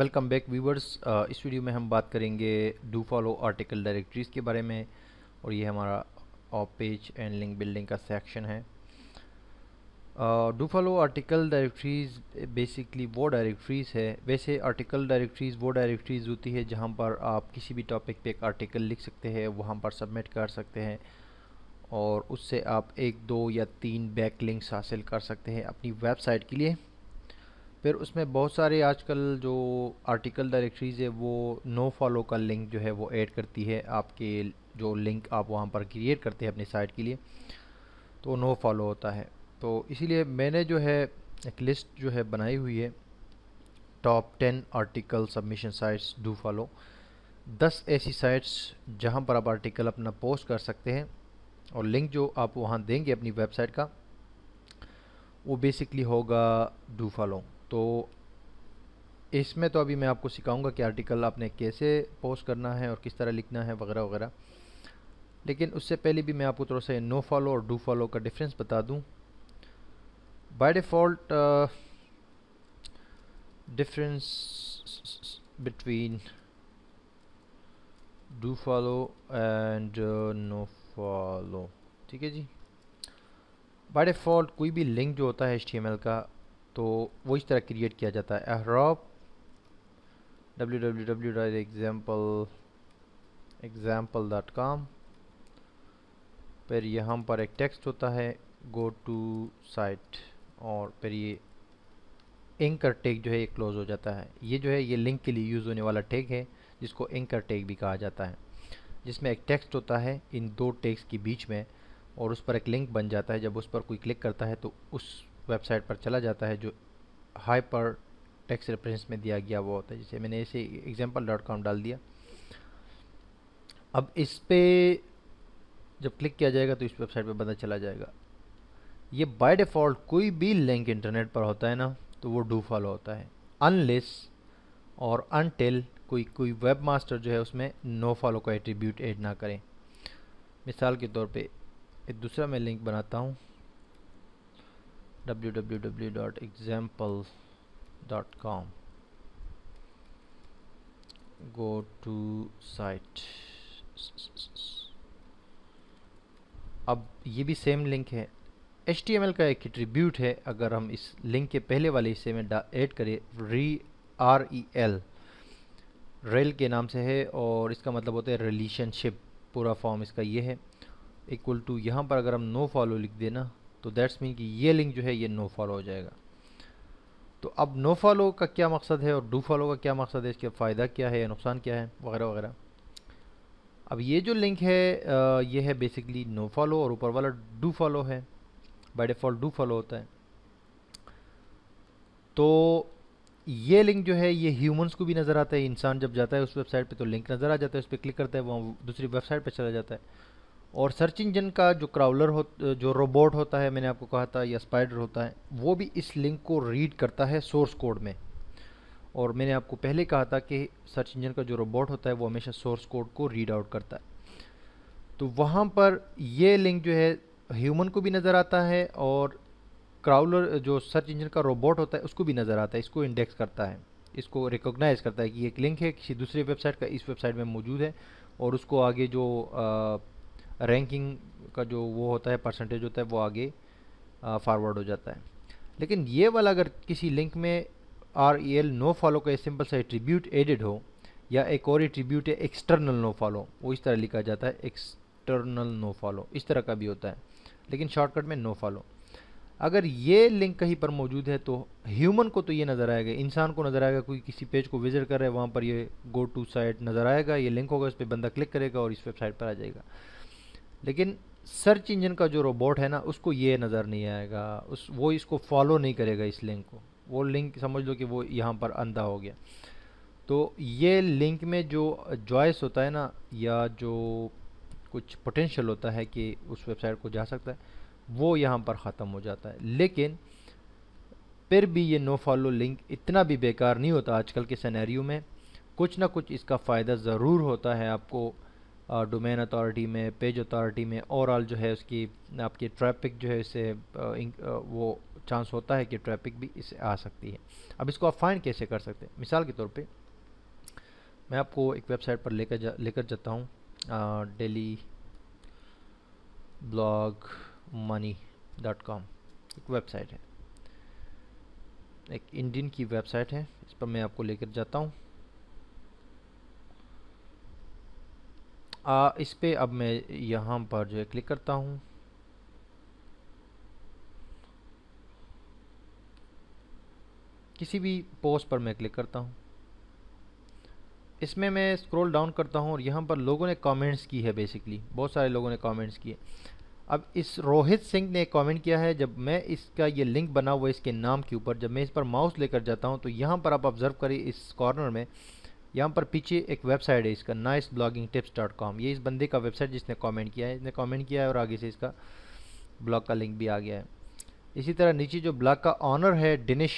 welcome back viewers इस video में हम बात करेंगे डू फॉलो आर्टिकल डायरेक्टरीज़ के बारे में और ये हमारा off page and link building का सेक्शन है do follow article directories basically वो डायरेक्टरीज़ है वैसे आर्टिकल डायरेक्टरीज़ वो डायरेक्टरीज़ होती है जहाँ पर आप किसी भी टॉपिक पे एक आर्टिकल लिख सकते हैं वहाँ पर सबमिट कर सकते हैं और उससे आप एक दो या तीन बैक लिंक्स हासिल कर सकते हैं अपनी वेबसाइट के लिए फिर उसमें बहुत सारे आजकल जो आर्टिकल डायरेक्टरीज़ है वो नो फॉलो का लिंक जो है वो ऐड करती है आपके जो लिंक आप वहाँ पर क्रिएट करते हैं अपनी साइट के लिए तो नो फॉलो होता है तो इसीलिए मैंने जो है एक लिस्ट जो है बनाई हुई है top ten article submission sites do follow दस ऐसी साइट्स जहाँ पर आप आर्टिकल अपना पोस्ट कर सकते हैं और लिंक जो आप वहाँ देंगे अपनी वेबसाइट का वो बेसिकली होगा डू फॉलो तो इसमें तो अभी मैं आपको सिखाऊंगा कि आर्टिकल आपने कैसे पोस्ट करना है और किस तरह लिखना है वगैरह वगैरह लेकिन उससे पहले भी मैं आपको थोड़ा सा नो फॉलो और डू फॉलो का डिफरेंस बता दूं by default difference between do follow and no follow ठीक है जी बाय डिफ़ॉल्ट कोई भी लिंक जो होता है एच का तो वो इस तरह क्रिएट किया जाता है एहराब W W W dot example example dot com फिर यहाँ पर एक टेक्स्ट होता है गो टू साइट और फिर ये एंकर टैग जो है ये क्लोज़ हो जाता है ये जो है ये लिंक के लिए यूज़ होने वाला टैग है जिसको एंकर टैग भी कहा जाता है जिसमें एक टेक्स्ट होता है इन दो टैग्स के बीच में और उस पर एक लिंक बन जाता है जब उस पर कोई क्लिक करता है तो उस वेबसाइट पर चला जाता है जो हाइपर टेक्स रेफरेंस में दिया गया वो होता है जैसे मैंने इसे एग्जाम्पल डॉट कॉम डाल दिया अब इस पर जब क्लिक किया जाएगा तो इस वेबसाइट पर बंदा चला जाएगा ये बाय डिफ़ॉल्ट कोई भी लिंक इंटरनेट पर होता है ना तो वो डू फॉलो होता है अनलेस और अनटिल कोई कोई वेब मास्टर जो है उसमें नो फॉलो का एट्रीब्यूट ऐड ना करें मिसाल के तौर पे एक दूसरा मैं लिंक बनाता हूँ www.example.com go to site अब ये भी सेम लिंक है एल का एक ट्रिब्यूट है अगर हम इस लिंक के पहले वाले हिस्से में ऐड करें री आर ई एल रेल के नाम से है और इसका मतलब होता है रिलेशनशिप पूरा फॉर्म इसका ये है इक्वल टू यहाँ पर अगर हम नो फॉलो लिख देना तो दैट्स मीन कि ये लिंक जो है ये नो फॉलो हो जाएगा तो अब नो फॉलो का क्या मकसद है और डू फॉलो का क्या मकसद है इसका फ़ायदा क्या है नुकसान क्या है वगैरह वगैरह अब ये जो लिंक है आ, ये है बेसिकली नो फॉलो और ऊपर वाला डू फॉलो है बाई डिफ़ॉल्ट डू फॉलो होता है तो ये लिंक जो है ये ह्यूमंस को भी नज़र आता है इंसान जब जाता है उस वेबसाइट पे तो लिंक नज़र आ जाता है उस पर क्लिक करता है वहाँ दूसरी वेबसाइट पे चला जाता है और सर्च इंजन का जो क्राउलर हो जो रोबोट होता है मैंने आपको कहा था या स्पाइडर होता है वो भी इस लिंक को रीड करता है सोर्स कोड में और मैंने आपको पहले कहा था कि सर्च इंजन का जो रोबोट होता है वो हमेशा सोर्स कोड को रीड आउट करता है तो वहाँ पर ये लिंक जो है ह्यूमन को भी नज़र आता है और क्राउलर जो सर्च इंजन का रोबोट होता है उसको भी नज़र आता है इसको इंडेक्स करता है इसको रिकोगनाइज़ करता है कि एक लिंक है किसी दूसरी वेबसाइट का इस वेबसाइट में मौजूद है और उसको आगे जो आ, रैंकिंग का जो वो होता है परसेंटेज होता है वो आगे फॉरवर्ड हो जाता है लेकिन ये वाला अगर किसी लिंक में R E L no follow का सिंपल सा एट्रीब्यूट एडिड हो या एक और एट्रीब्यूट है एक्सटर्नल नो फॉलो वो इस तरह लिखा जाता है एक्सटर्नल नो फॉलो इस तरह का भी होता है लेकिन शॉर्टकट में नो फॉलो अगर ये लिंक कहीं पर मौजूद है तो ह्यूमन को तो ये नज़र आएगा इंसान को नज़र आएगा कोई किसी पेज को विजिट कर रहा है वहाँ पर ये गो टू साइट नज़र आएगा ये लिंक होगा इस पर बंदा क्लिक करेगा और इस वेबसाइट पर आ जाएगा लेकिन सर्च इंजन का जो रोबोट है ना उसको ये नज़र नहीं आएगा उस वो इसको फॉलो नहीं करेगा इस लिंक को वो लिंक समझ लो कि वो यहाँ पर अंधा हो गया तो ये लिंक में जो जॉइस होता है ना या जो कुछ पोटेंशियल होता है कि उस वेबसाइट को जा सकता है वो यहाँ पर ख़त्म हो जाता है लेकिन फिर भी ये नो फॉलो लिंक इतना भी बेकार नहीं होता आजकल के सैनैरियो में कुछ ना कुछ इसका फ़ायदा ज़रूर होता है आपको डोमेन अथॉरिटी में पेज अथॉरिटी में ओवरऑल जो है उसकी आपकी ट्रैफिक जो है इसे वो चांस होता है कि ट्रैफिक भी इससे आ सकती है अब इसको आप फाइंड कैसे कर सकते हैं मिसाल के तौर पे मैं आपको एक वेबसाइट पर लेकर जा लेकर जाता हूँ daily blog money dot com एक वेबसाइट है एक इंडियन की वेबसाइट है इस पर मैं आपको लेकर जाता हूँ आ, इस पर अब मैं यहाँ पर जो है क्लिक करता हूँ किसी भी पोस्ट पर मैं क्लिक करता हूँ इसमें मैं स्क्रॉल डाउन करता हूँ और यहाँ पर लोगों ने कमेंट्स की है बेसिकली बहुत सारे लोगों ने कमेंट्स किए अब इस रोहित सिंह ने कमेंट किया है जब मैं इसका ये लिंक बना हुआ इसके नाम के ऊपर जब मैं इस पर माउस लेकर जाता हूँ तो यहाँ पर आप ऑब्ज़र्व करें इस कॉर्नर में यहाँ पर पीछे एक वेबसाइट है इसका nice blogging tips dot com ये इस बंदे का वेबसाइट जिसने कमेंट किया है इसने कमेंट किया है और आगे से इसका ब्लॉग का लिंक भी आ गया है इसी तरह नीचे जो ब्लॉग का ऑनर है डिनिश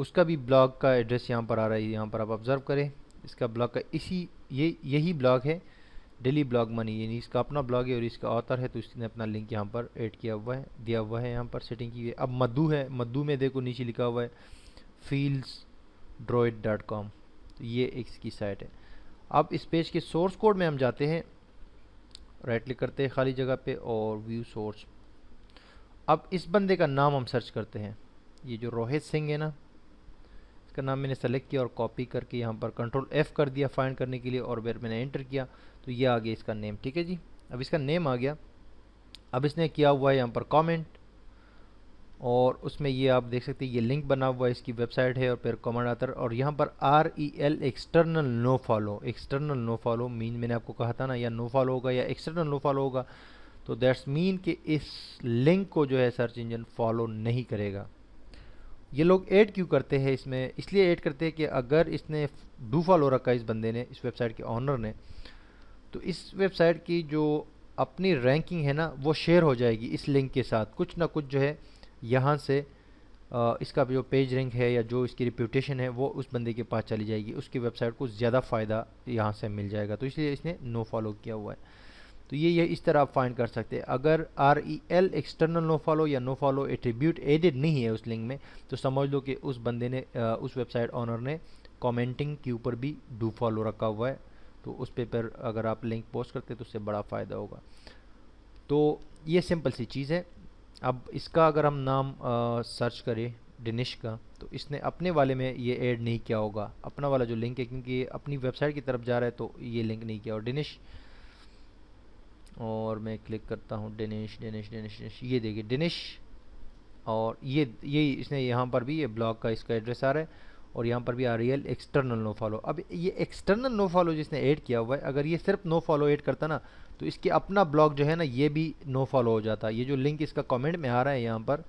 उसका भी ब्लॉग का एड्रेस यहाँ पर आ रहा है यहाँ पर आप ऑब्ज़र्व करें इसका ब्लॉग का इसी ये यही ब्लॉग है डेली ब्लॉग मनी यानी इसका अपना ब्लॉग है और इसका ऑथर है तो इसने अपना लिंक यहाँ पर एड किया हुआ है दिया हुआ है यहाँ पर सेटिंग की हुई है अब मधु है मधु में देखो नीचे लिखा हुआ है फील्स ड्रॉइड डॉट कॉम तो ये इसकी साइट है अब इस पेज के सोर्स कोड में हम जाते हैं राइट क्लिक करते हैं खाली जगह पे और व्यू सोर्स अब इस बंदे का नाम हम सर्च करते हैं ये जो रोहित सिंह है ना इसका नाम मैंने सेलेक्ट किया और कॉपी करके यहाँ पर कंट्रोल एफ़ कर दिया फाइंड करने के लिए और फिर मैंने एंटर किया तो ये आ गया इसका नेम ठीक है जी अब इसका नेम आ गया अब इसने किया हुआ है यहाँ पर कमेंट और उसमें ये आप देख सकते हैं ये लिंक बना हुआ है इसकी वेबसाइट है और फिर कॉमन आतर और यहाँ पर R E L external no follow external no follow mean मैंने आपको कहा था ना या नो फॉलो होगा या एक्सटर्नल नो फॉलो होगा तो दैट्स मीन कि इस लिंक को जो है सर्च इंजन फॉलो नहीं करेगा ये लोग ऐड क्यों करते हैं इसमें इसलिए ऐड करते हैं कि अगर इसने डू फॉलो रखा इस बंदे ने इस वेबसाइट के ऑनर ने तो इस वेबसाइट की जो अपनी रैंकिंग है ना वो शेयर हो जाएगी इस लिंक के साथ कुछ ना कुछ जो है यहाँ से इसका जो पेज रैंक है या जो इसकी रिप्यूटेशन है वो उस बंदे के पास चली जाएगी उसकी वेबसाइट को ज़्यादा फ़ायदा यहाँ से मिल जाएगा तो इसलिए इसने नो फॉलो किया हुआ है तो ये ये इस तरह आप फाइंड कर सकते हैं अगर R E L external no follow या नो फॉलो एट्रीब्यूट एडिड नहीं है उस लिंक में तो समझ लो कि उस बंदे ने उस वेबसाइट ऑनर ने कॉमेंटिंग के ऊपर भी डू फॉलो रखा हुआ है तो उस पेपर अगर आप लिंक पोस्ट करते तो उससे बड़ा फ़ायदा होगा तो ये सिंपल सी चीज़ है अब इसका अगर हम नाम आ, सर्च करें डिनिश का तो इसने अपने वाले में ये ऐड नहीं किया होगा अपना वाला जो लिंक है क्योंकि अपनी वेबसाइट की तरफ जा रहा है तो ये लिंक नहीं किया और डिनिश और मैं क्लिक करता हूँ डिनिश डिनिश डिनिश डिनिश ये देखिए डिनिश और ये यही इसने यहाँ पर भी ये ब्लॉग का इसका एड्रेस आ रहा है और यहाँ पर भी आ रही है एक्सटर्नल नो फॉलो अब ये एक्सटर्नल नो फॉलो जिसने ऐड किया हुआ है अगर ये सिर्फ नो फॉलो ऐड करता ना तो इसके अपना ब्लॉग जो है ना ये भी नो फॉलो हो जाता ये जो लिंक इसका कमेंट में आ रहा है यहाँ पर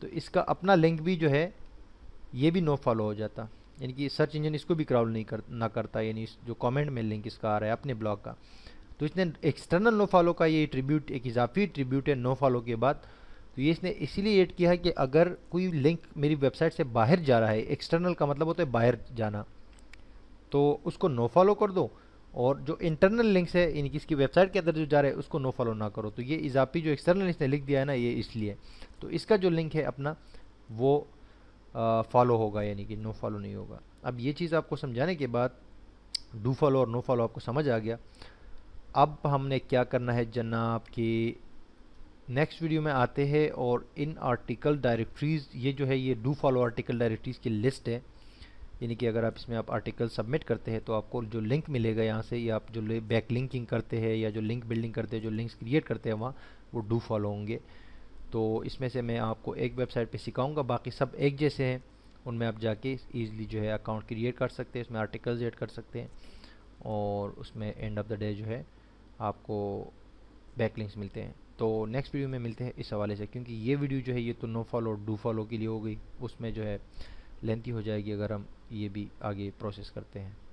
तो इसका अपना लिंक भी जो है ये भी नो फॉलो हो जाता यानी कि सर्च इंजन इसको भी क्राउल नहीं कर ना करता यानी जो कॉमेंट में लिंक इसका आ रहा है अपने ब्लॉग का तो इसने एक्सटर्नल नो फॉलो का ये ट्रिब्यूट एक इजाफी ट्रिब्यूट है नो फॉलो के बाद तो ये इसने इसीलिए ऐड किया है कि अगर कोई लिंक मेरी वेबसाइट से बाहर जा रहा है एक्सटर्नल का मतलब होता है बाहर जाना तो उसको नो फॉलो कर दो और जो इंटरनल लिंक्स है यानी कि इसकी वेबसाइट के अंदर जो जा रहा है उसको नो फॉलो ना करो तो ये इजाफी जो एक्सटर्नल इसने लिख दिया है ना ये इसलिए तो इसका जो लिंक है अपना वो फॉलो होगा यानी कि नो फॉलो नहीं होगा अब ये चीज़ आपको समझाने के बाद डू फॉलो और नो फॉलो आपको समझ आ गया अब हमने क्या करना है जनाब कि नेक्स्ट वीडियो में आते हैं और इन आर्टिकल डायरेक्ट्रीज़ ये जो है ये डू फॉलो आर्टिकल डायरेक्ट्रीज़ की लिस्ट है यानी कि अगर आप इसमें आप आर्टिकल सबमिट करते हैं तो आपको जो लिंक मिलेगा यहाँ से या आप जो बैक लिंकिंग करते हैं या जो लिंक बिल्डिंग करते हैं जो लिंक्स क्रिएट करते हैं वहाँ वो डू फॉलो होंगे तो इसमें से मैं आपको एक वेबसाइट पे सिखाऊंगा बाकी सब एक जैसे हैं उनमें आप जाके ईजिली जो है अकाउंट क्रिएट कर सकते हैं उसमें आर्टिकल्स एड कर सकते हैं और उसमें एंड ऑफ द डे जो है आपको बैक लिंक्स मिलते हैं तो नेक्स्ट वीडियो में मिलते हैं इस हवाले से क्योंकि ये वीडियो जो है ये तो नो फॉलो और डू फॉलो के लिए हो गई उसमें जो है लेंथी हो जाएगी अगर हम ये भी आगे प्रोसेस करते हैं